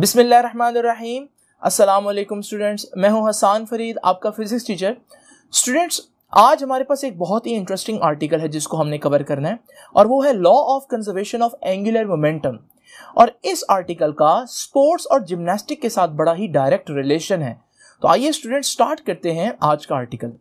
बिसमीम वालेकुम स्टूडेंट्स मैं हूं हसान फरीद आपका फिज़िक्स टीचर स्टूडेंट्स आज हमारे पास एक बहुत ही इंटरेस्टिंग आर्टिकल है जिसको हमने कवर करना है और वो है law of conservation of angular momentum और इस आर्टिकल का स्पोर्ट्स और जिमनास्टिक के साथ बड़ा ही डायरेक्ट रिलेशन है तो आइए स्टूडेंट्स स्टार्ट करते हैं आज का आर्टिकल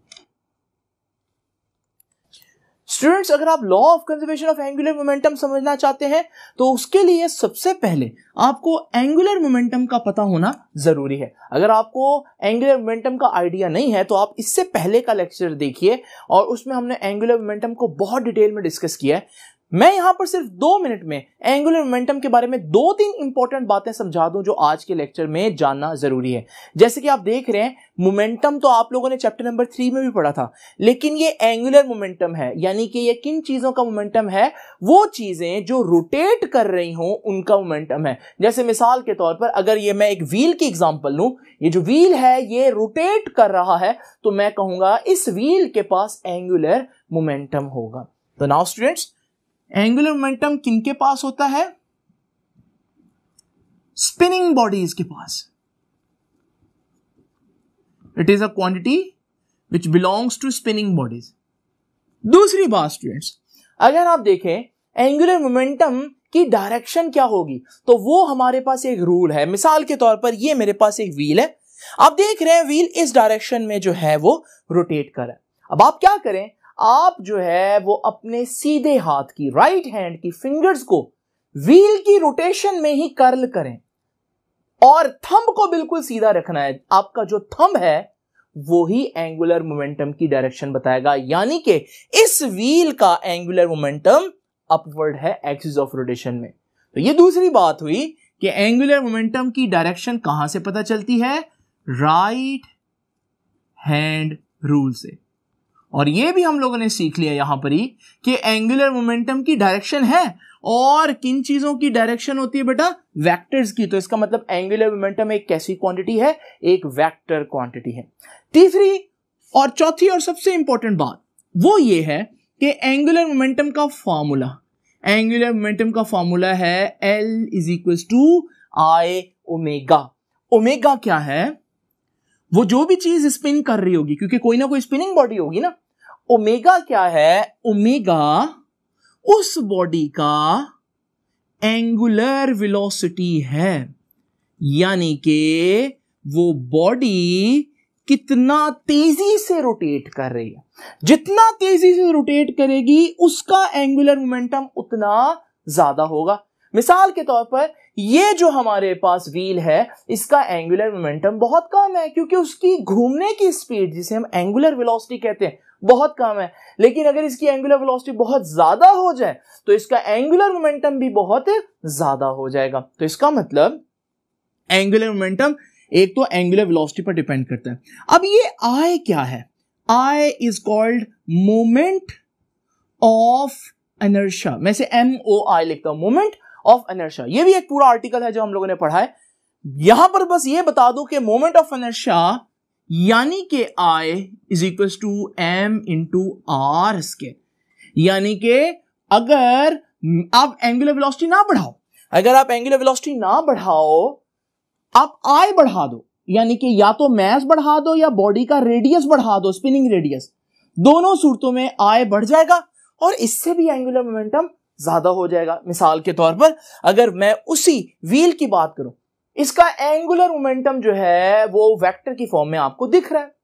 स्टूडेंट्स अगर आप law of conservation of angular momentum समझना चाहते हैं तो उसके लिए सबसे पहले आपको एंगुलर मोमेंटम का पता होना जरूरी है अगर आपको एंगुलर मोमेंटम का आइडिया नहीं है तो आप इससे पहले का लेक्चर देखिए और उसमें हमने एंगुलर मोमेंटम को बहुत डिटेल में डिस्कस किया है मैं यहां पर सिर्फ दो मिनट में एंगुलर मोमेंटम के बारे में दो तीन इंपॉर्टेंट बातें समझा दूं जो आज के लेक्चर में जानना जरूरी है जैसे कि आप देख रहे हैं मोमेंटम तो आप लोगों ने चैप्टर नंबर थ्री में भी पढ़ा था लेकिन ये एंगुलर मोमेंटम है यानी कि ये किन चीजों का मोमेंटम है वो चीजें जो रोटेट कर रही हों उनका मोमेंटम है जैसे मिसाल के तौर पर अगर ये मैं एक व्हील की एग्जाम्पल लू ये जो व्हील है ये रोटेट कर रहा है तो मैं कहूंगा इस व्हील के पास एंगुलर मोमेंटम होगा तो नाउ स्टूडेंट्स एंगुलर मोमेंटम किनके पास होता है स्पिनिंग बॉडीज के पास it is a quantity which belongs to spinning bodies दूसरी बात स्टूडेंट्स अगर आप देखें एंगुलर मोमेंटम की डायरेक्शन क्या होगी तो वो हमारे पास एक रूल है मिसाल के तौर पर ये मेरे पास एक व्हील है आप देख रहे हैं व्हील इस डायरेक्शन में जो है वो रोटेट कर रहा है अब आप क्या करें आप जो है वो अपने सीधे हाथ की राइट हैंड की फिंगर्स को व्हील की रोटेशन में ही कर्ल करें और थंब को बिल्कुल सीधा रखना है आपका जो थंब है वो ही एंगुलर मोमेंटम की डायरेक्शन बताएगा यानी कि इस व्हील का एंगुलर मोमेंटम अपवर्ड है एक्सिस ऑफ रोटेशन में तो ये दूसरी बात हुई कि एंगुलर मोमेंटम की डायरेक्शन कहां से पता चलती है राइट हैंड रूल से और ये भी हम लोगों ने सीख लिया यहां पर ही कि एंगुलर मोमेंटम की डायरेक्शन है और किन चीजों की डायरेक्शन होती है बेटा वेक्टर्स की तो इसका मतलब एंगुलर मोमेंटम एक कैसी क्वांटिटी है एक वेक्टर क्वांटिटी है तीसरी और चौथी और सबसे इंपॉर्टेंट बात वो ये है कि एंगुलर मोमेंटम का फॉर्मूला एंगुलर मोमेंटम का फॉर्मूला है L is equal to I omega omega क्या है वो जो भी चीज स्पिन कर रही होगी क्योंकि कोई ना कोई स्पिनिंग बॉडी होगी ना ओमेगा क्या है ओमेगा उस बॉडी का एंगुलर वेलोसिटी है यानी कि वो बॉडी कितना तेजी से रोटेट कर रही है जितना तेजी से रोटेट करेगी उसका एंगुलर मोमेंटम उतना ज्यादा होगा मिसाल के तौर पर ये जो हमारे पास व्हील है इसका एंगुलर मोमेंटम बहुत कम है क्योंकि उसकी घूमने की स्पीड जिसे हम एंगुलर वेलोसिटी कहते हैं बहुत कम है लेकिन अगर इसकी एंगुलर वेलोसिटी बहुत ज्यादा हो जाए तो इसका एंगुलर मोमेंटम भी बहुत ज्यादा हो जाएगा तो इसका मतलब एंगुलर मोमेंटम एक तो एंगुलर वेलोसिटी पर डिपेंड करता है अब ये आय क्या है I is called moment of inertia मैं से एम ओ आई लिखता हूं मोमेंट ऑफ एनर्शिया ये भी एक पूरा आर्टिकल है जो हम लोगों ने पढ़ा है यहां पर बस ये बता दो कि मोमेंट ऑफ एनर्शिया यानी के I is equal to M into R square यानी के अगर आप एंगुलर वेलोसिटी ना बढ़ाओ अगर आप एंगुलर वेलोसिटी ना बढ़ाओ आप आई बढ़ा दो यानी कि या तो मैस बढ़ा दो या बॉडी का रेडियस बढ़ा दो स्पिनिंग रेडियस दोनों सूरतों में आय बढ़ जाएगा और इससे भी एंगुलर मोमेंटम ज्यादा हो जाएगा मिसाल के तौर पर अगर मैं उसी व्हील की बात करूं इसका एंगुलर मोमेंटम जो है वो वेक्टर की फॉर्म में आपको दिख रहा है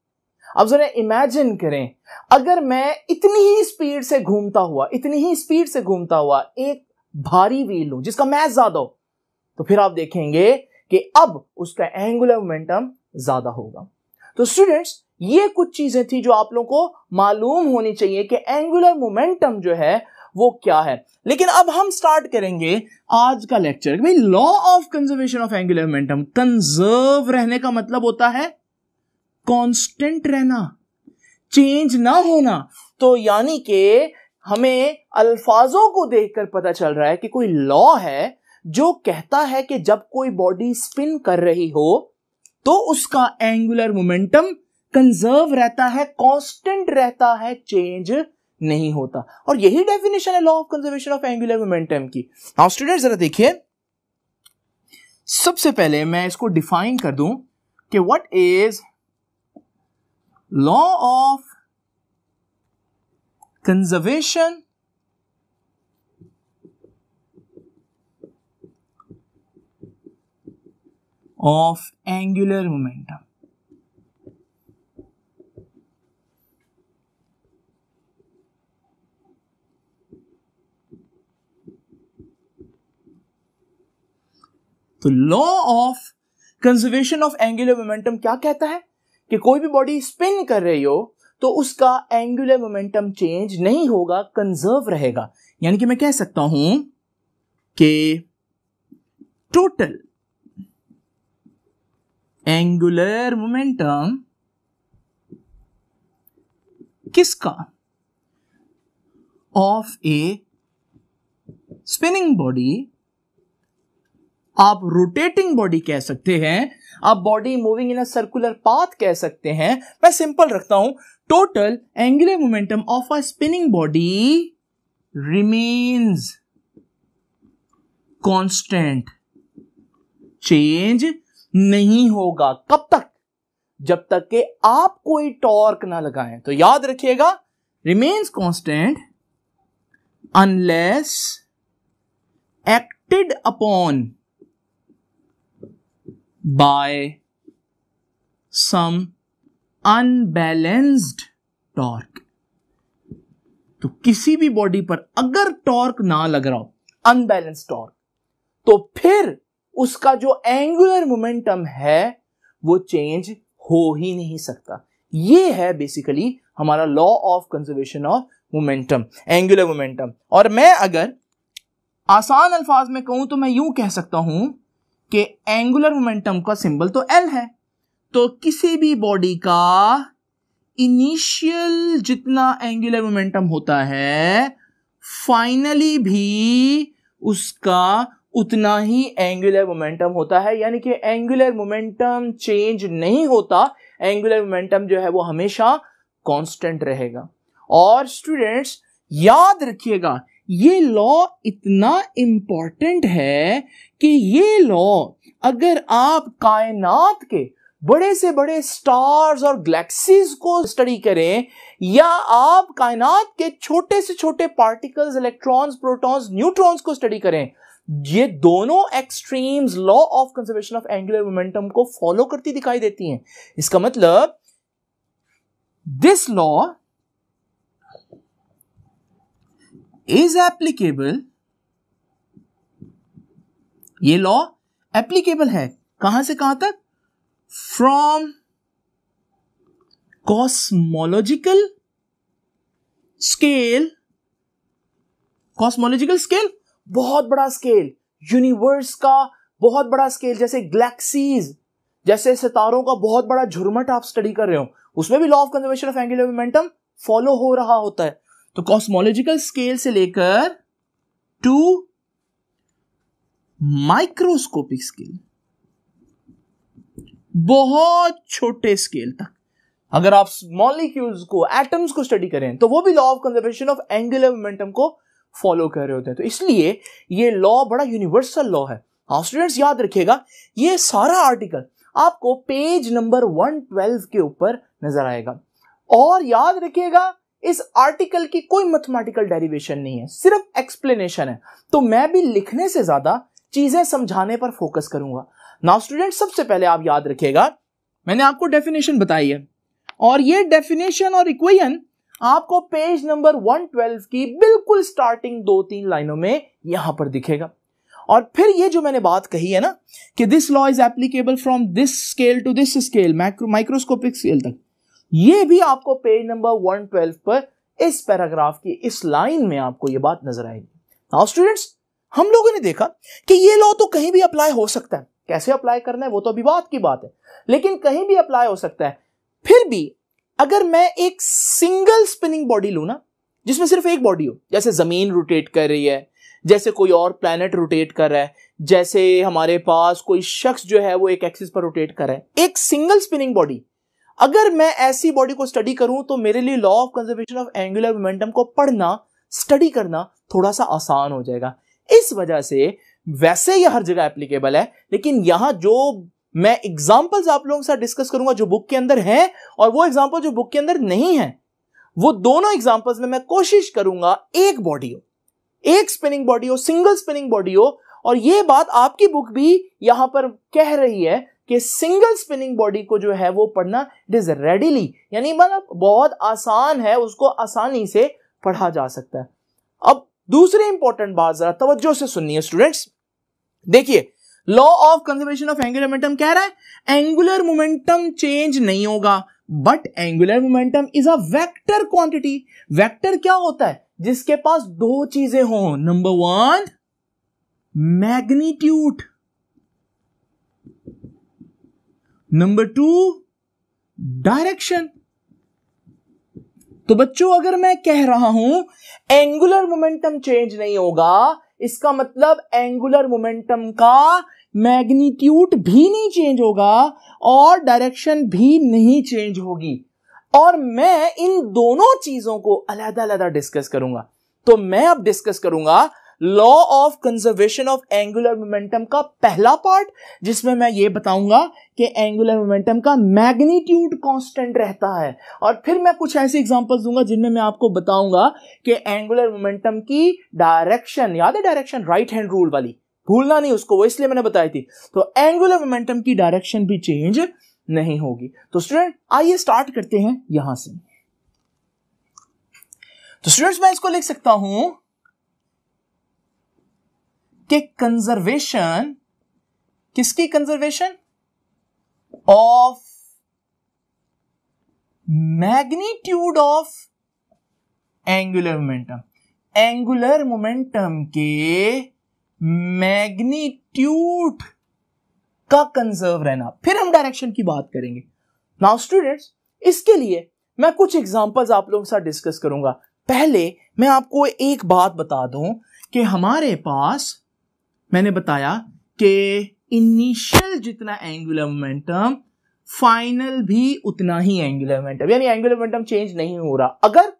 अब जरा इमेजिन करें अगर मैं इतनी ही स्पीड से घूमता हुआ इतनी ही स्पीड से घूमता हुआ एक भारी व्हील लू जिसका मैथ ज्यादा हो तो फिर आप देखेंगे कि अब उसका एंगुलर मोमेंटम ज्यादा होगा तो स्टूडेंट्स ये कुछ चीजें थी जो आप लोगों को मालूम होनी चाहिए कि एंगुलर मोमेंटम जो है वो क्या है लेकिन अब हम स्टार्ट करेंगे आज का लेक्चर भाई law of conservation of angular momentum conserve रहने का मतलब होता है कांस्टेंट रहना चेंज ना होना तो यानी कि हमें अल्फाजों को देखकर पता चल रहा है कि कोई लॉ है जो कहता है कि जब कोई बॉडी स्पिन कर रही हो तो उसका एंगुलर मोमेंटम कंजर्व रहता है कांस्टेंट रहता है चेंज नहीं होता और यही डेफिनेशन है law of conservation of angular momentum की नाउ स्टूडेंट जरा देखिए सबसे पहले मैं इसको डिफाइन कर दूं कि what is law of conservation of angular momentum तो law of conservation of angular momentum क्या कहता है कि कोई भी बॉडी स्पिन कर रही हो तो उसका एंगुलर मोमेंटम चेंज नहीं होगा कंजर्व रहेगा यानी कि मैं कह सकता हूं कि टोटल एंगुलर मोमेंटम किसका ऑफ ए स्पिनिंग बॉडी आप रोटेटिंग बॉडी कह सकते हैं आप body moving in a circular path कह सकते हैं मैं सिंपल रखता हूं total angular momentum of a spinning body remains constant change नहीं होगा कब तक जब तक के आप कोई टॉर्क ना लगाएं तो याद रखिएगा remains constant unless acted upon by some unbalanced torque तो किसी भी बॉडी पर अगर टॉर्क ना लग रहा हो अनबैलेंस टॉर्क तो फिर उसका जो एंगुलर मोमेंटम है वो चेंज हो ही नहीं सकता ये है बेसिकली हमारा law of conservation of momentum angular momentum और मैं अगर आसान अल्फाज में कहूं तो मैं यूं कह सकता हूं कि एंगुलर मोमेंटम का सिंबल तो एल है तो किसी भी बॉडी का इनिशियल जितना एंगुलर मोमेंटम होता है फाइनली भी उसका उतना ही एंगुलर मोमेंटम होता है यानी कि एंगुलर मोमेंटम चेंज नहीं होता एंगुलर मोमेंटम जो है वो हमेशा कांस्टेंट रहेगा और स्टूडेंट्स याद रखिएगा ये लॉ इतना इम्पॉर्टेंट है कि ये लॉ अगर आप कायनात के बड़े से बड़े स्टार्स और गैलेक्सीज को स्टडी करें या आप कायनात के छोटे से छोटे पार्टिकल्स इलेक्ट्रॉन्स प्रोटॉन्स न्यूट्रॉन्स को स्टडी करें ये दोनों extremes law of conservation of angular momentum को फॉलो करती दिखाई देती हैं इसका मतलब दिस लॉ इज एप्लीकेबल ये लॉ एप्लीकेबल है कहां से कहां तक from cosmological scale cosmological scale बहुत बड़ा स्केल यूनिवर्स का बहुत बड़ा स्केल जैसे गैलेक्सीज जैसे सितारों का बहुत बड़ा झुरमट आप स्टडी कर रहे हो उसमें भी law of conservation of angular momentum follow हो रहा होता है तो कॉस्मोलॉजिकल स्केल से लेकर टू माइक्रोस्कोपिक स्केल बहुत छोटे स्केल तक अगर आप मॉलिक्यूल्स को एटम्स को स्टडी करें तो वो भी law of conservation of angular momentum को फॉलो कर रहे होते हैं तो इसलिए ये लॉ बड़ा यूनिवर्सल लॉ है हाँ स्टूडेंट्स याद रखिएगा ये सारा आर्टिकल आपको पेज नंबर 112 के ऊपर नजर आएगा और याद रखिएगा इस आर्टिकल की कोई मैथमेटिकल डेरिवेशन नहीं है सिर्फ एक्सप्लेनेशन है तो मैं भी लिखने से ज्यादा चीजें समझाने पर फोकस करूंगा नाउ स्टूडेंट सबसे पहले आप याद रखिएगा मैंने आपको डेफिनेशन बताई है और ये डेफिनेशन और इक्वेशन आपको पेज नंबर 112 की बिल्कुल स्टार्टिंग दो तीन लाइनों में यहां पर दिखेगा और फिर ये जो मैंने बात कही है ना कि this law is applicable from this scale to this scale microscopic scale तक ये भी आपको पेज नंबर 112 पर इस पैराग्राफ की इस लाइन में आपको ये बात नजर आएगी नाउ स्टूडेंट्स हम लोगों ने देखा कि ये लॉ तो कहीं भी अप्लाई हो सकता है कैसे अप्लाई करना है वो तो अभी बात की बात है लेकिन कहीं भी अप्लाई हो सकता है फिर भी अगर मैं एक सिंगल स्पिनिंग बॉडी लू ना जिसमें सिर्फ एक बॉडी हो जैसे जमीन रोटेट कर रही है जैसे कोई और प्लानट रोटेट कर रहा है जैसे हमारे पास कोई शख्स जो है वो एक एक्सिस पर रोटेट कर रहा है एक सिंगल स्पिनिंग बॉडी अगर मैं ऐसी बॉडी को स्टडी करूं तो मेरे लिए law of conservation of angular momentum को पढ़ना स्टडी करना थोड़ा सा आसान हो जाएगा इस वजह से वैसे यह हर जगह एप्लीकेबल है लेकिन यहां जो मैं एग्जांपल्स आप लोगों के साथ डिस्कस करूंगा जो बुक के अंदर हैं और वो एग्जाम्पल जो बुक के अंदर नहीं है वो दोनों एग्जांपल्स में मैं कोशिश करूंगा एक बॉडी हो एक स्पिनिंग बॉडी हो सिंगल स्पिनिंग बॉडी हो और ये बात आपकी बुक भी यहां पर कह रही है कि सिंगल स्पिनिंग बॉडी को जो है वो पढ़ना इट इज रेडिली यानी मतलब बहुत आसान है उसको आसानी से पढ़ा जा सकता है अब दूसरी इंपॉर्टेंट बात जरा तवज्जो से है स्टूडेंट्स देखिए law of conservation of angular momentum कह रहा है एंगुलर मोमेंटम चेंज नहीं होगा but angular momentum is a vector quantity vector क्या होता है जिसके पास दो चीजें हों number one magnitude number two direction तो बच्चों अगर मैं कह रहा हूं एंगुलर मोमेंटम चेंज नहीं होगा इसका मतलब एंगुलर मोमेंटम का मैग्नीट्यूड भी नहीं चेंज होगा और डायरेक्शन भी नहीं चेंज होगी और मैं इन दोनों चीजों को अलग अलग डिस्कस करूंगा तो मैं अब डिस्कस करूंगा law of conservation of angular momentum का पहला पार्ट जिसमें मैं ये बताऊंगा कि एंगुलर मोमेंटम का मैग्नीट्यूड कांस्टेंट रहता है और फिर मैं कुछ ऐसे एग्जांपल्स दूंगा जिनमें मैं आपको बताऊंगा कि एंगुलर मोमेंटम की डायरेक्शन याद है डायरेक्शन राइट हैंड रूल वाली भूलना नहीं उसको वो इसलिए मैंने बताई थी तो एंगुलर मोमेंटम की डायरेक्शन भी चेंज नहीं होगी तो स्टूडेंट आइए स्टार्ट करते हैं यहां से तो स्टूडेंट्स मैं इसको लिख सकता हूं के कंजर्वेशन किसकी conservation of magnitude of angular momentum angular momentum के मैग्नीट्यूड का कंजर्व रहना फिर हम डायरेक्शन की बात करेंगे नाउ स्टूडेंट्स इसके लिए मैं कुछ एग्जांपल्स आप लोगों के साथ डिस्कस करूंगा पहले मैं आपको एक बात बता दूं कि हमारे पास मैंने बताया कि इनिशियल जितना एंगुलर मोमेंटम फाइनल भी उतना ही एंगुलर मोमेंटम यानी एंगुलर मोमेंटम चेंज नहीं हो रहा अगर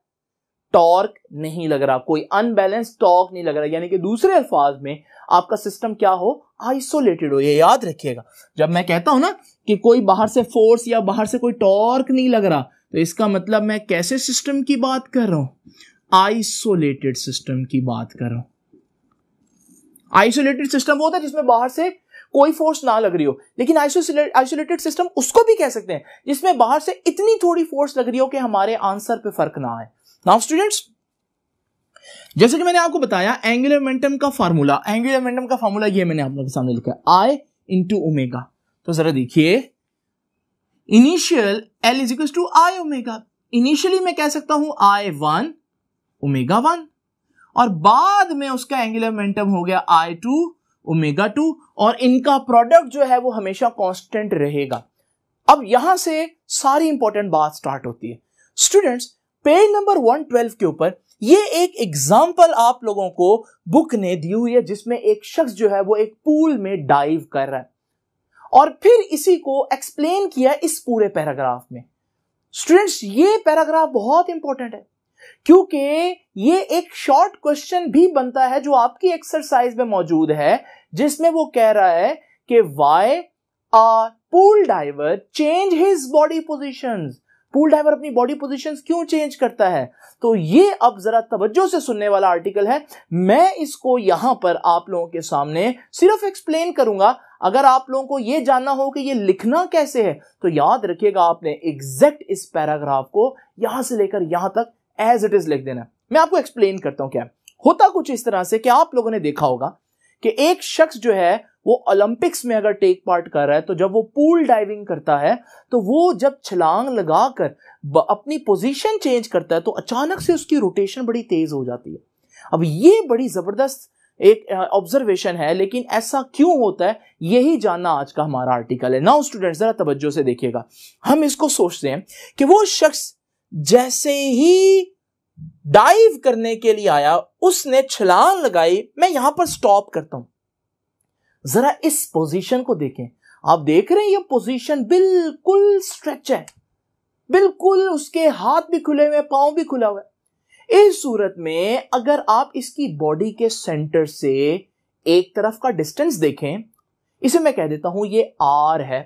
टॉर्क नहीं लग रहा कोई अनबैलेंस टॉर्क नहीं लग रहा यानी कि दूसरे अल्फाज में आपका सिस्टम क्या हो आइसोलेटेड हो ये याद रखिएगा जब मैं कहता हूं ना कि कोई बाहर से फोर्स या बाहर से कोई टॉर्क नहीं लग रहा तो इसका मतलब मैं कैसे सिस्टम की बात कर रहा हूं आइसोलेटेड सिस्टम की बात कर रहा हूं आइसोलेटेड सिस्टम वो होता है जिसमें बाहर से कोई फोर्स ना लग रही हो लेकिन आइसोलेटेड सिस्टम उसको भी कह सकते हैं जिसमें बाहर से इतनी थोड़ी फोर्स लग रही हो कि हमारे आंसर पे फर्क ना आए नाउ स्टूडेंट्स जैसे कि मैंने आपको बताया एंगुलर मोमेंटम का फार्मूला एंगुलर मोमेंटम का फार्मूला ये मैंने आप लोगों के सामने लिखा है आई इंटू ओमेगा तो जरा देखिए initial L is equal to I omega initially मैं कह सकता हूं आई वन ओमेगा वन और बाद में उसका एंगुलर मोमेंटम हो गया आई टू ओमेगा टू और इनका प्रोडक्ट जो है वो हमेशा कांस्टेंट रहेगा अब यहां से सारी इंपॉर्टेंट बात स्टार्ट होती है स्टूडेंट्स पेज नंबर 112 के ऊपर ये एक एग्जाम्पल आप लोगों को बुक ने दी हुई है जिसमें एक शख्स जो है वो एक पूल में डाइव कर रहा है और फिर इसी को एक्सप्लेन किया इस पूरे पैराग्राफ में स्टूडेंट्स ये पैराग्राफ बहुत इंपॉर्टेंट है क्योंकि ये एक शॉर्ट क्वेश्चन भी बनता है जो आपकी एक्सरसाइज में मौजूद है जिसमें वो कह रहा है कि why are pool diver change his body position pool diver अपनी बॉडी पोजिशन क्यों चेंज करता है तो ये अब जरा तवज्जो से सुनने वाला आर्टिकल है मैं इसको यहां पर आप लोगों के सामने सिर्फ एक्सप्लेन करूंगा अगर आप लोगों को यह जानना हो कि ये लिखना कैसे है तो याद रखिएगा आपने एग्जैक्ट इस पैराग्राफ को यहां से लेकर यहां तक एज इट इज लिख देना मैं आपको एक्सप्लेन करता हूं क्या होता कुछ इस तरह से कि आप लोगों ने देखा होगा कि एक शख्स जो है वो ओलंपिक्स में अगर टेक पार्ट कर रहा है तो जब वो पूल डाइविंग करता है तो वो जब छलांग लगाकर अपनी पोजीशन चेंज करता है तो अचानक से उसकी रोटेशन बड़ी तेज हो जाती है अब ये बड़ी जबरदस्त एक ऑब्जर्वेशन है लेकिन ऐसा क्यों होता है यही जानना आज का हमारा आर्टिकल है नाउ स्टूडेंट्स जरा तवज्जो से देखिएगा हम इसको सोचते हैं कि वो शख्स जैसे ही डाइव करने के लिए आया उसने छलांग लगाई मैं यहां पर स्टॉप करता हूं जरा इस पोजीशन को देखें आप देख रहे हैं ये पोजीशन बिल्कुल स्ट्रेच है बिल्कुल उसके हाथ भी खुले हुए पांव भी खुला हुआ है इस सूरत में अगर आप इसकी बॉडी के सेंटर से एक तरफ का डिस्टेंस देखें इसे मैं कह देता हूं ये आर है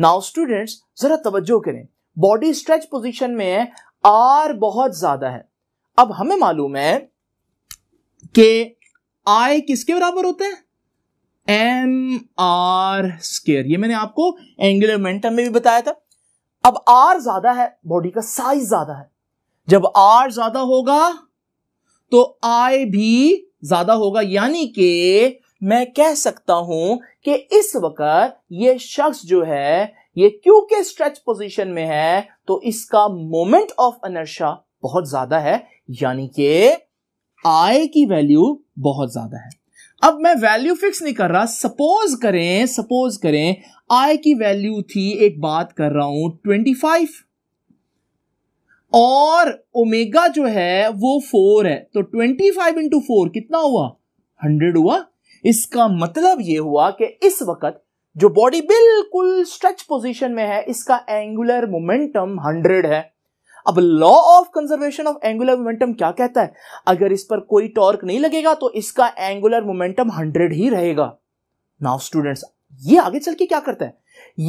नाउ स्टूडेंट्स जरा तवज्जो करें बॉडी स्ट्रेच पोजीशन में है आर बहुत ज्यादा है अब हमें मालूम है कि आई किसके बराबर होते हैं एम आर स्केयर ये मैंने आपको एंगुलर मोमेंटम में भी बताया था अब आर ज्यादा है बॉडी का साइज ज्यादा है जब आर ज्यादा होगा तो आई भी ज्यादा होगा यानी कि मैं कह सकता हूं कि इस वक्त ये शख्स जो है ये क्यू के स्ट्रेच पोजीशन में है तो इसका मोमेंट ऑफ अनर्शा बहुत ज्यादा है यानी कि आई की वैल्यू बहुत ज्यादा है अब मैं वैल्यू फिक्स नहीं कर रहा सपोज करें सपोज करें आई की वैल्यू थी एक बात कर रहा हूं ट्वेंटी फाइव और ओमेगा जो है वो फोर है तो ट्वेंटी फाइव इंटू फोर कितना हुआ हंड्रेड हुआ इसका मतलब यह हुआ कि इस वक्त जो बॉडी बिल्कुल स्ट्रेच पोजीशन में है इसका एंगुलर मोमेंटम 100 है अब law of conservation of angular momentum क्या कहता है अगर इस पर कोई टॉर्क नहीं लगेगा तो इसका एंगुलर मोमेंटम 100 ही रहेगा नाउ स्टूडेंट्स ये आगे चल के क्या करता है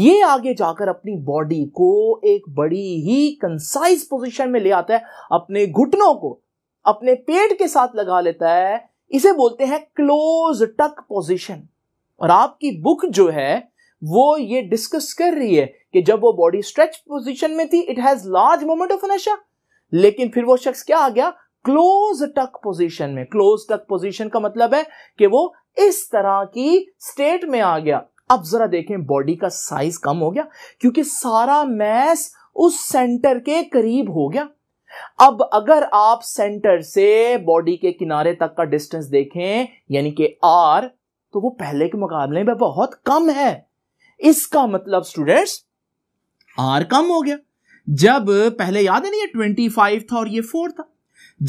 ये आगे जाकर अपनी बॉडी को एक बड़ी ही कंसाइज पोजिशन में ले आता है अपने घुटनों को अपने पेट के साथ लगा लेता है इसे बोलते हैं क्लोज टक पोजिशन और आपकी बुक जो है वो ये डिस्कस कर रही है कि जब वो बॉडी स्ट्रेच पोजीशन में थी it has large moment of नशा लेकिन फिर वो शख्स क्या आ गया क्लोज टक पोजीशन में क्लोज टक पोजीशन का मतलब है कि वो इस तरह की स्टेट में आ गया अब जरा देखें बॉडी का साइज कम हो गया क्योंकि सारा मैस उस सेंटर के करीब हो गया अब अगर आप सेंटर से बॉडी के किनारे तक का डिस्टेंस देखें यानी कि आर तो वो पहले के मुकाबले में बहुत कम है इसका मतलब स्टूडेंट्स आर कम हो गया जब पहले याद है नहीं ट्वेंटी फाइव था और ये फोर था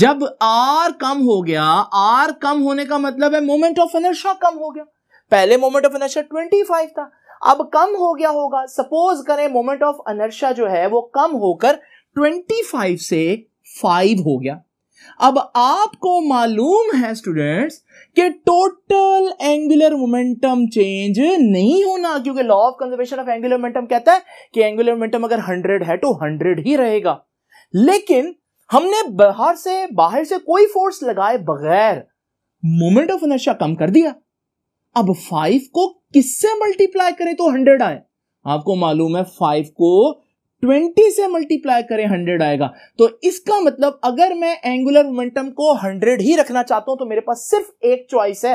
जब आर कम हो गया आर कम होने का मतलब है मोमेंट ऑफ एनर्शा कम हो गया पहले moment of inertia twenty five था अब कम हो गया होगा सपोज करें मोमेंट ऑफ एनर्शा जो है वो कम होकर ट्वेंटी फाइव से फाइव हो गया अब आपको मालूम है स्टूडेंट्स कि टोटल एंगुलर मोमेंटम चेंज नहीं होना क्योंकि law of conservation of angular momentum कहता है कि एंगुलर मोमेंटम अगर 100 है तो 100 ही रहेगा लेकिन हमने बाहर से बाहर से कोई फोर्स लगाए बगैर मोमेंट ऑफ इनर्शिया कम कर दिया अब फाइव को किससे मल्टीप्लाई करें तो हंड्रेड आए आपको मालूम है फाइव को ट्वेंटी से मल्टीप्लाई करें हंड्रेड आएगा तो इसका मतलब अगर मैं एंगुलर मोमेंटम को हंड्रेड ही रखना चाहता हूं तो मेरे पास सिर्फ एक चॉइस है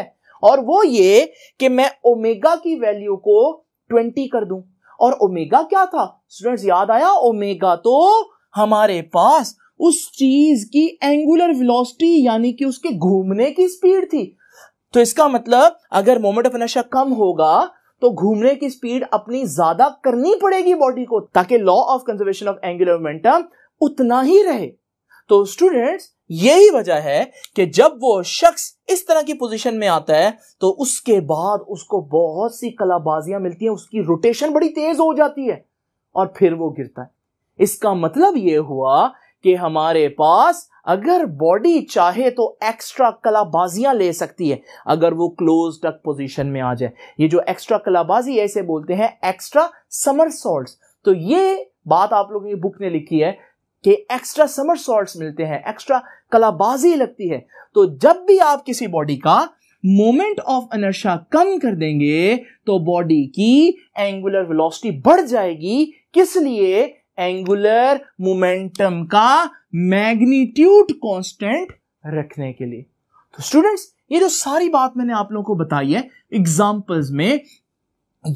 और वो ये कि मैं ओमेगा की वैल्यू को ट्वेंटी कर दूं और ओमेगा क्या था स्टूडेंट्स याद आया ओमेगा तो हमारे पास उस चीज की एंगुलर वेलोसिटी यानी कि उसके घूमने की स्पीड थी तो इसका मतलब अगर मोमेंट ऑफ इनर्शिया कम होगा तो घूमने की स्पीड अपनी ज्यादा करनी पड़ेगी बॉडी को ताकि law of conservation of angular momentum उतना ही रहे तो स्टूडेंट्स यही वजह है कि जब वो शख्स इस तरह की पोजीशन में आता है तो उसके बाद उसको बहुत सी कलाबाजियां मिलती हैं उसकी रोटेशन बड़ी तेज हो जाती है और फिर वो गिरता है इसका मतलब ये हुआ कि हमारे पास अगर बॉडी चाहे तो एक्स्ट्रा कलाबाजियां ले सकती है अगर वो क्लोज डक पोजीशन में आ जाए ये जो एक्स्ट्रा कलाबाजी ऐसे बोलते हैं एक्स्ट्रा समर सॉल्ट तो ये बात आप लोगों की बुक ने लिखी है कि एक्स्ट्रा समर सॉल्ट मिलते हैं एक्स्ट्रा कलाबाजी लगती है तो जब भी आप किसी बॉडी का मोमेंट ऑफ अनर्शा कम कर देंगे तो बॉडी की एंगुलर वेलोसिटी बढ़ जाएगी किस लिए एंगुलर मोमेंटम का मैग्नीट्यूड कांस्टेंट रखने के लिए तो स्टूडेंट्स ये जो सारी बात मैंने आप लोगों को बताई है एग्जांपल्स में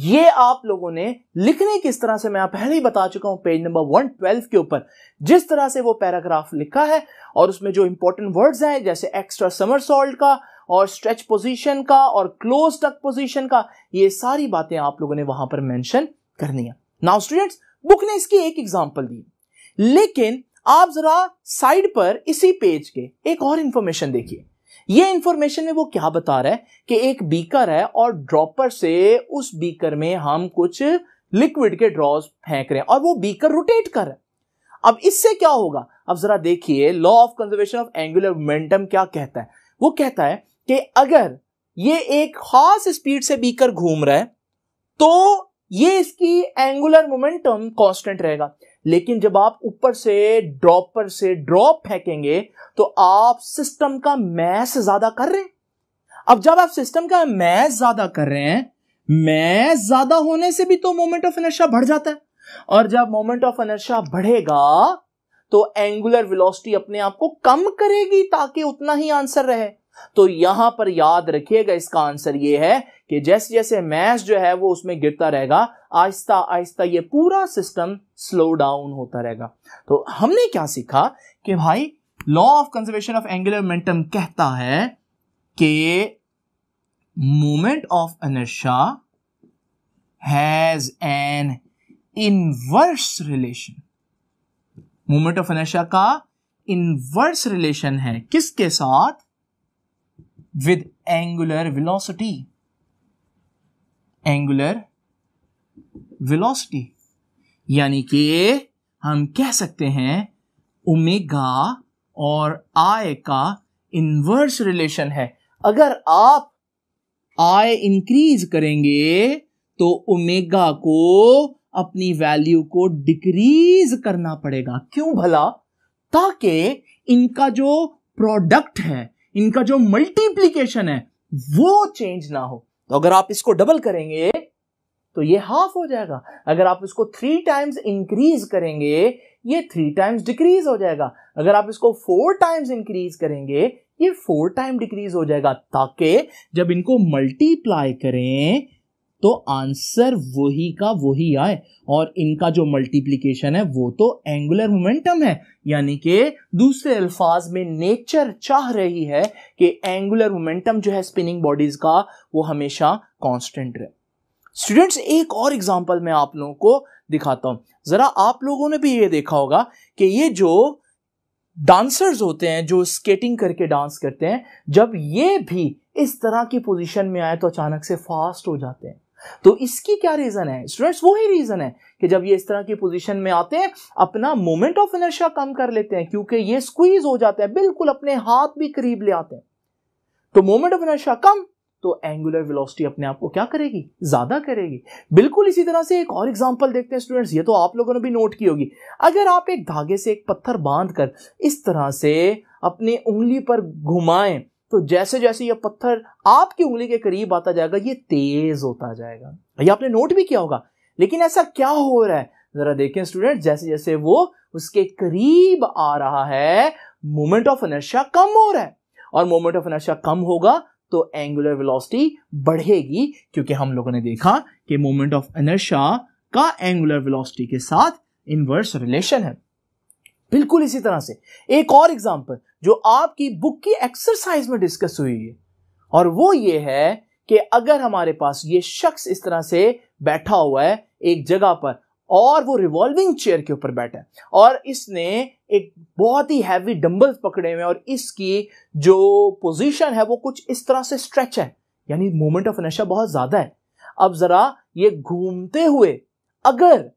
ये आप लोगों ने लिखने किस तरह से मैं पहले ही बता चुका हूं पेज नंबर वन ट्वेल्व के ऊपर जिस तरह से वो पैराग्राफ लिखा है और उसमें जो इंपॉर्टेंट वर्ड्स हैं जैसे एक्स्ट्रा समर सॉल्ट का और स्ट्रेच पोजीशन का और क्लोज टक पोजीशन का ये सारी बातें आप लोगों ने वहां पर मेंशन करनी है नाउ स्टूडेंट्स बुक ने इसकी एक एग्जाम्पल दी लेकिन आप जरा साइड पर इसी पेज के एक और इंफॉर्मेशन देखिए ये इंफॉर्मेशन में वो क्या बता रहा है कि एक बीकर है और ड्रॉपर से उस बीकर में हम कुछ लिक्विड के ड्रॉज फेंक रहे हैं और वो बीकर रोटेट कर रहा है अब इससे क्या होगा अब जरा देखिए law of conservation of angular momentum क्या कहता है वो कहता है कि अगर ये एक खास स्पीड से बीकर घूम रहा है तो ये इसकी एंगुलर मोमेंटम कांस्टेंट रहेगा लेकिन जब आप ऊपर से ड्रॉपर से ड्रॉप फेंकेंगे तो आप सिस्टम का मैस ज्यादा कर रहे हैं अब जब आप सिस्टम का मैस ज्यादा कर रहे हैं मैस ज्यादा होने से भी तो मोमेंट ऑफ एनर्शा बढ़ जाता है और जब मोमेंट ऑफ एनर्शा बढ़ेगा तो एंगुलर विलोसिटी अपने आप को कम करेगी ताकि उतना ही आंसर रहे तो यहां पर याद रखिएगा इसका आंसर ये है कि जैसे जैसे मैच जो है वो उसमें गिरता रहेगा आहिस्ता आहिस्ता ये पूरा सिस्टम स्लो डाउन होता रहेगा तो हमने क्या सीखा कि भाई law of conservation of angular momentum कहता है कि moment of inertia has an inverse relation moment of inertia का इनवर्स रिलेशन है किसके साथ with angular velocity. Angular velocity. यानी कि हम कह सकते हैं ओमेगा और आय का इन्वर्स रिलेशन है अगर आप आय इंक्रीज करेंगे तो ओमेगा को अपनी वैल्यू को डिक्रीज करना पड़ेगा क्यों भला ताकि इनका जो प्रोडक्ट है इनका जो मल्टीप्लीकेशन है वो चेंज ना हो तो अगर आप इसको डबल करेंगे तो ये हाफ हो जाएगा अगर आप इसको थ्री टाइम्स इंक्रीज करेंगे ये थ्री टाइम्स डिक्रीज हो जाएगा अगर आप इसको फोर टाइम्स इंक्रीज करेंगे ये फोर टाइम डिक्रीज हो जाएगा ताकि जब इनको मल्टीप्लाई करें तो आंसर वही का वही आए और इनका जो मल्टीप्लीकेशन है वो तो एंगुलर मोमेंटम है यानी कि दूसरे अल्फाज में नेचर चाह रही है कि एंगुलर मोमेंटम जो है स्पिनिंग बॉडीज का वो हमेशा कांस्टेंट रहे स्टूडेंट्स एक और एग्जांपल मैं आप लोगों को दिखाता हूं जरा आप लोगों ने भी ये देखा होगा कि ये जो डांसर्स होते हैं जो स्केटिंग करके डांस करते हैं जब ये भी इस तरह की पोजीशन में आए तो अचानक से फास्ट हो जाते हैं तो इसकी क्या रीजन है स्टूडेंट्स वही रीजन है कि जब ये इस तरह की पोजीशन में आते हैं अपना मोमेंट ऑफ इनर्शिया कम कर लेते हैं क्योंकि ये स्क्वीज हो जाते हैं बिल्कुल अपने हाथ भी करीब ले आते हैं तो मोमेंट ऑफ इनर्शिया कम तो एंगुलर वेलोसिटी अपने आप को क्या करेगी ज्यादा करेगी बिल्कुल इसी तरह से एक और एग्जांपल देखते हैं स्टूडेंट्स ये तो आप लोगों ने भी नोट की होगी अगर आप एक धागे से एक पत्थर बांध कर इस तरह से अपनी उंगली पर घुमाएं तो जैसे जैसे यह पत्थर आपकी उंगली के करीब आता जाएगा ये तेज होता जाएगा ये आपने नोट भी किया होगा लेकिन ऐसा क्या हो रहा है जरा देखें स्टूडेंट जैसे जैसे वो उसके करीब आ रहा है मोमेंट ऑफ एनर्शिया कम हो रहा है और मोमेंट ऑफ एनर्शिया कम होगा तो एंगुलर वेलोसिटी बढ़ेगी क्योंकि हम लोगों ने देखा कि मोमेंट ऑफ एनर्शिया का एंगुलर वेलोसिटी के साथ इनवर्स रिलेशन है बिल्कुल इसी तरह से एक और एग्जाम्पल जो आपकी बुक की एक्सरसाइज में डिस्कस हुई है और वो ये है कि अगर हमारे पास ये शख्स इस तरह से बैठा हुआ है एक जगह पर और वो रिवॉल्विंग चेयर के ऊपर बैठा है और इसने एक बहुत ही हैवी डंबल्स पकड़े हुए और इसकी जो पोजीशन है वो कुछ इस तरह से स्ट्रेच है यानी मोमेंट ऑफ नशा बहुत ज्यादा है अब जरा ये घूमते हुए अगर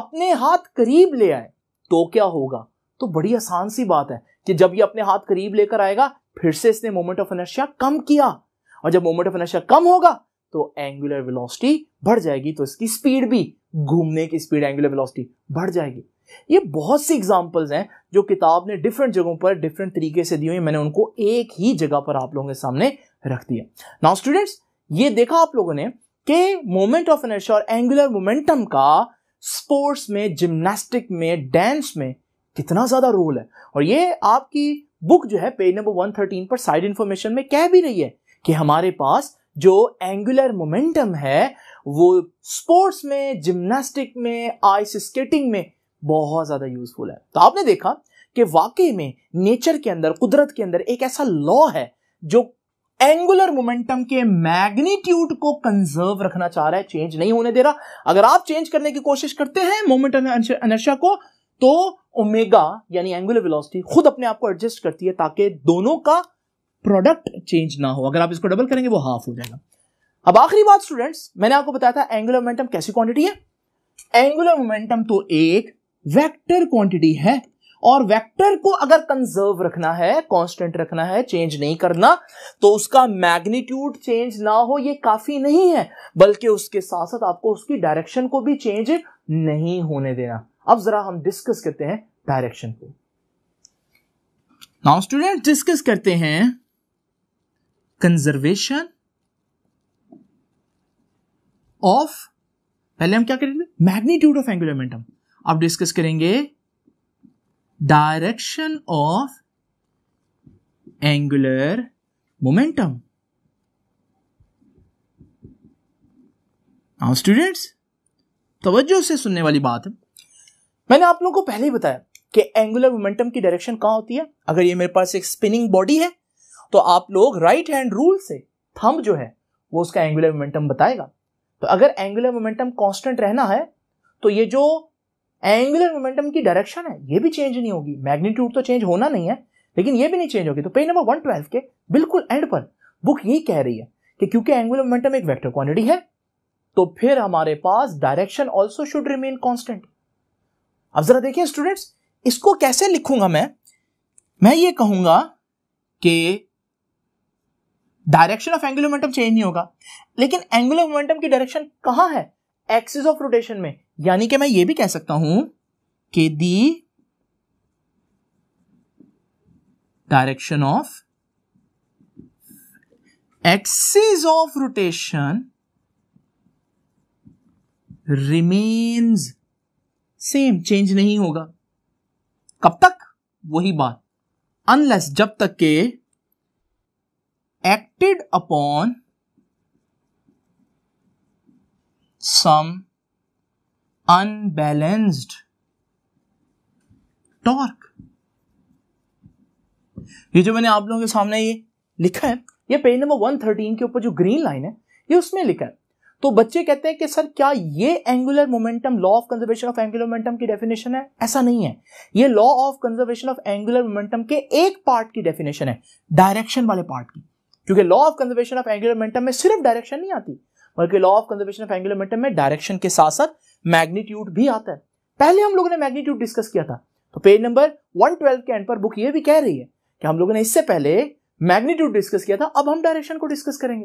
अपने हाथ करीब ले आए तो क्या होगा तो बड़ी आसान सी बात है कि जब ये अपने हाथ करीब लेकर आएगा फिर से इसने मोमेंट ऑफ एनर्शिया कम किया और जब मोमेंट ऑफ एनर्शिया कम होगा तो एंगुलर वेलोसिटी बढ़ जाएगी तो इसकी स्पीड भी घूमने की स्पीड एंगुलर वेलोसिटी बढ़ जाएगी ये बहुत सी एग्जांपल्स हैं जो किताब ने डिफरेंट जगहों पर डिफरेंट तरीके से दी हुई मैंने उनको एक ही जगह पर आप लोगों के सामने रख दिया नाउ स्टूडेंट्स ये देखा आप लोगों ने कि मोमेंट ऑफ एनर्शिया और एंगुलर मोमेंटम का स्पोर्ट्स में जिम्नास्टिक में डांस में कितना ज़्यादा रोल है और ये आपकी बुक जो है पेज नंबर 113 पर साइड इंफॉर्मेशन में कह भी रही है कि हमारे पास जो एंगुलर मोमेंटम है वो स्पोर्ट्स में जिम्नास्टिक में आइस स्केटिंग में बहुत ज़्यादा यूजफुल है तो आपने देखा कि वाकई में नेचर के अंदर कुदरत के अंदर एक ऐसा लॉ है जो एंगुलर मोमेंटम के मैग्नीट्यूड को कंजर्व रखना चाह रहा है चेंज नहीं होने दे रहा अगर आप चेंज करने की कोशिश करते हैं मोमेंटम अनर्शा को तो ओमेगा यानी एंगुलर वेलोसिटी खुद अपने आप को एडजस्ट करती है ताकि दोनों का प्रोडक्ट चेंज ना हो अगर आप इसको डबल करेंगे वो हाफ हो जाएगा अब आखिरी बात स्टूडेंट्स मैंने आपको बताया था एंगुलर मोमेंटम कैसी क्वांटिटी है एंगुलर मोमेंटम तो एक वेक्टर क्वांटिटी है और वेक्टर को अगर कंजर्व रखना है कांस्टेंट रखना है चेंज नहीं करना तो उसका मैग्नीट्यूड चेंज ना हो ये काफी नहीं है बल्कि उसके साथ साथ आपको उसकी डायरेक्शन को भी चेंज नहीं होने देना अब जरा हम डिस्कस करते हैं डायरेक्शन को नाउ स्टूडेंट डिस्कस करते हैं कंजर्वेशन ऑफ पहले हम क्या करेंगे मैग्नीट्यूड ऑफ एंगुलर मोमेंटम अब डिस्कस करेंगे direction of angular momentum students तवज्जो से सुनने वाली बात है मैंने आप लोगों को पहले ही बताया कि एंगुलर मोमेंटम की डायरेक्शन कहाँ होती है अगर ये मेरे पास एक स्पिनिंग बॉडी है तो आप लोग राइट हैंड रूल से थम जो है वो उसका एंगुलर मोमेंटम बताएगा तो अगर एंगुलर मोमेंटम कांस्टेंट रहना है तो ये जो एंगुलर मोमेंटम की डायरेक्शन है ये भी चेंज नहीं होगी मैग्नीट्यूड तो चेंज होना नहीं है लेकिन ये भी नहीं चेंज होगी तो पेज नंबर वन ट्वेल्व के बिल्कुल एंड पर बुक यही कह रही है कि क्योंकि एंगुलर मोमेंटम एक वेक्टर क्वांटिटी है तो फिर हमारे पास direction also should remain constant अब जरा देखिए स्टूडेंट्स इसको कैसे लिखूंगा मैं मैं ये कहूंगा कि direction of angular momentum change नहीं होगा लेकिन एंगुलर मोमेंटम की डायरेक्शन कहां है एक्सिस ऑफ रोटेशन में यानी कि मैं ये भी कह सकता हूं कि the direction of axis of rotation remains same change नहीं होगा कब तक वही बात अनलेस जब तक के acted upon some unbalanced torque ये जो मैंने आप लोगों के सामने ये लिखा है ये पेज नंबर 113 के ऊपर जो ग्रीन लाइन है ये उसमें लिखा है तो बच्चे कहते हैं कि सर क्या ये angular momentum law of conservation of angular momentum की डेफिनेशन है ऐसा नहीं है ये law of conservation of angular momentum के एक पार्ट की डेफिनेशन है डायरेक्शन वाले पार्ट की क्योंकि law of conservation of angular momentum में सिर्फ डायरेक्शन नहीं आती बल्कि law of conservation of angular momentum में डायरेक्शन के साथ साथ मैग्नीट्यूड भी आता है पहले हम लोगों ने मैग्नीट्यूड डिस्कस किया था तो पेज नंबर 112 के एंड पर बुक ये भी कह रही है कि हम लोगों ने इससे पहले मैग्नीट्यूड डिस्कस किया था अब हम डायरेक्शन को डिस्कस करेंगे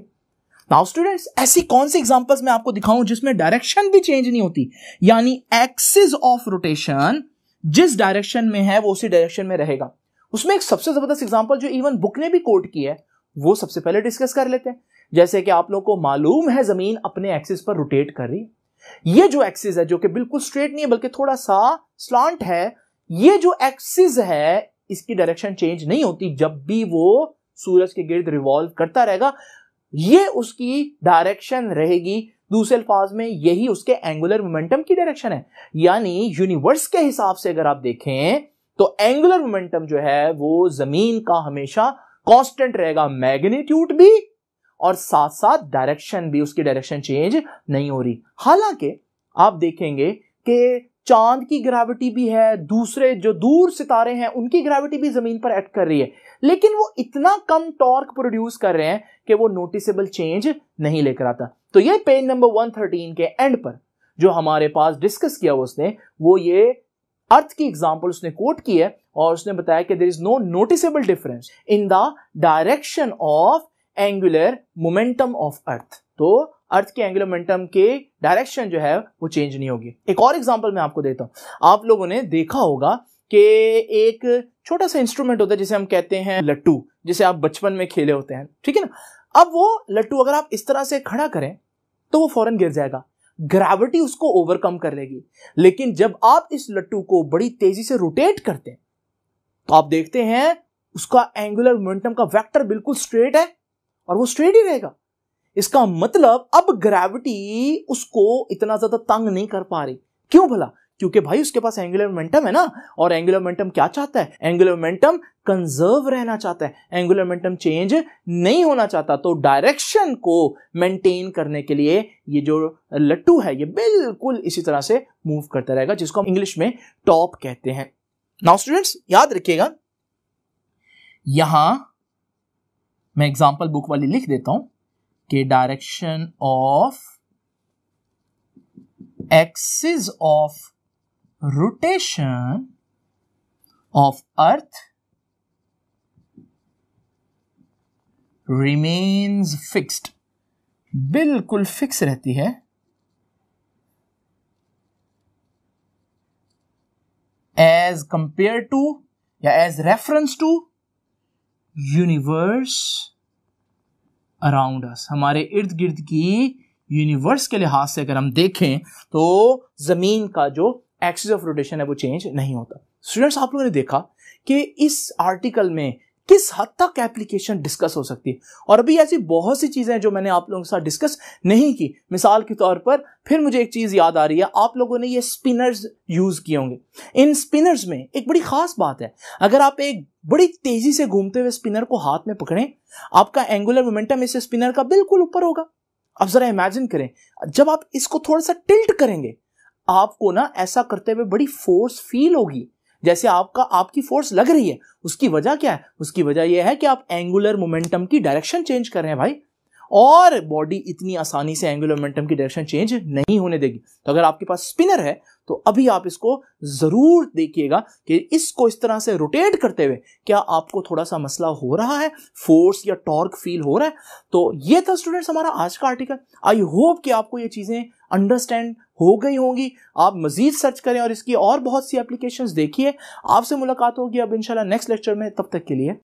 नाउ स्टूडेंट्स ऐसी कौन सी एग्जांपल्स मैं आपको दिखाऊं जिसमें डायरेक्शन भी चेंज नहीं होती यानी एक्सिस ऑफ रोटेशन जिस डायरेक्शन में है वो उसी डायरेक्शन में रहेगा उसमें एक सबसे जबरदस्त एग्जाम्पल जो इवन बुक ने भी कोट किया है वो सबसे पहले डिस्कस कर लेते हैं जैसे कि आप लोग को मालूम है जमीन अपने एक्सिस पर रोटेट कर रही है ये जो एक्सिस है जो कि बिल्कुल स्ट्रेट नहीं है बल्कि थोड़ा सा स्लॉन्ट है ये जो एक्सिस है इसकी डायरेक्शन चेंज नहीं होती जब भी वो सूरज के गिर्द रिवॉल्व करता रहेगा ये उसकी डायरेक्शन रहेगी दूसरे अल्फाज में यही उसके एंगुलर मोमेंटम की डायरेक्शन है यानी यूनिवर्स के हिसाब से अगर आप देखें तो एंगुलर मोमेंटम जो है वो जमीन का हमेशा कांस्टेंट रहेगा मैग्नीट्यूड भी और साथ साथ डायरेक्शन भी उसकी डायरेक्शन चेंज नहीं हो रही हालांकि आप देखेंगे कि चांद की ग्रेविटी भी है दूसरे जो दूर सितारे हैं उनकी ग्रेविटी भी जमीन पर एक्ट कर रही है लेकिन वो इतना कम टॉर्क प्रोड्यूस कर रहे हैं कि वो नोटिसेबल चेंज नहीं लेकर आता तो ये पेज नंबर 113 के एंड पर जो हमारे पास डिस्कस किया उसने वो ये अर्थ की एग्जाम्पल उसने कोट की है और उसने बताया कि there is no noticeable difference in the direction of angular momentum of earth तो अर्थ के एंगुलर मोमेंटम के डायरेक्शन जो है वो चेंज नहीं होगी एक और एग्जाम्पल मैं आपको देता हूँ आप लोगों ने देखा होगा कि एक छोटा सा इंस्ट्रूमेंट होता है जिसे हम कहते हैं लट्टू जिसे आप बचपन में खेले होते हैं ठीक है ना अब वो लट्टू अगर आप इस तरह से खड़ा करें तो वो फौरन गिर जाएगा ग्रेविटी उसको ओवरकम कर लेगी लेकिन जब आप इस लट्टू को बड़ी तेजी से रोटेट करते हैं तो आप देखते हैं उसका एंगुलर मोमेंटम का वेक्टर बिल्कुल स्ट्रेट है और वो स्ट्रेट ही रहेगा इसका मतलब अब ग्रेविटी उसको इतना ज्यादा तंग नहीं कर पा रही क्यों भला क्योंकि भाई उसके पास एंगुलर मोमेंटम है ना और एंगुलर मोमेंटम क्या चाहता है एंगुलर मोमेंटम कंजर्व रहना चाहता है एंगुलर मोमेंटम चेंज नहीं होना चाहता तो डायरेक्शन को मेंटेन करने के लिए ये जो लट्टू है ये बिल्कुल इसी तरह से मूव करता रहेगा जिसको हम इंग्लिश में टॉप कहते हैं नाउ स्टूडेंट्स याद रखिएगा यहां मैं एग्जाम्पल बुक वाली लिख देता हूं कि direction of axis of rotation of earth remains fixed बिल्कुल फिक्स रहती है एज कंपेयर टू या as reference to universe around us हमारे इर्द गिर्द की यूनिवर्स के लिहाज से अगर हम देखें तो ज़मीन का जो एक्सिस ऑफ रोटेशन है वो चेंज नहीं होता स्टूडेंट्स आप लोगों ने देखा कि इस आर्टिकल में किस हद तक एप्लीकेशन डिस्कस हो सकती है और अभी ऐसी बहुत सी चीज़ें हैं जो मैंने आप लोगों के साथ डिस्कस नहीं की मिसाल के तौर पर फिर मुझे एक चीज़ याद आ रही है आप लोगों ने ये स्पिनर्स यूज़ किए होंगे इन स्पिनर्स में एक बड़ी ख़ास बात है अगर आप एक बड़ी तेज़ी से घूमते हुए स्पिनर को हाथ में पकड़ें आपका एंगुलर मोमेंटम इस स्पिनर का बिल्कुल ऊपर होगा अब ज़रा इमेजिन करें जब आप इसको थोड़ा सा टिल्ट करेंगे आपको ना ऐसा करते हुए बड़ी फोर्स फील होगी जैसे आपका आपकी फोर्स लग रही है उसकी वजह क्या है उसकी वजह यह है कि आप एंगुलर मोमेंटम की डायरेक्शन चेंज कर रहे हैं भाई और बॉडी इतनी आसानी से एंगुलर मोमेंटम की डायरेक्शन चेंज नहीं होने देगी तो अगर आपके पास स्पिनर है तो अभी आप इसको जरूर देखिएगा कि इसको इस तरह से रोटेट करते हुए क्या आपको थोड़ा सा मसला हो रहा है फोर्स या टॉर्क फील हो रहा है तो ये था स्टूडेंट्स हमारा आज का आर्टिकल आई होप कि आपको ये चीज़ें अंडरस्टैंड हो गई होंगी आप मजीद सर्च करें और इसकी और बहुत सी एप्लीकेशंस देखिए आपसे मुलाकात होगी अब इंशाल्लाह नेक्स्ट लेक्चर में तब तक के लिए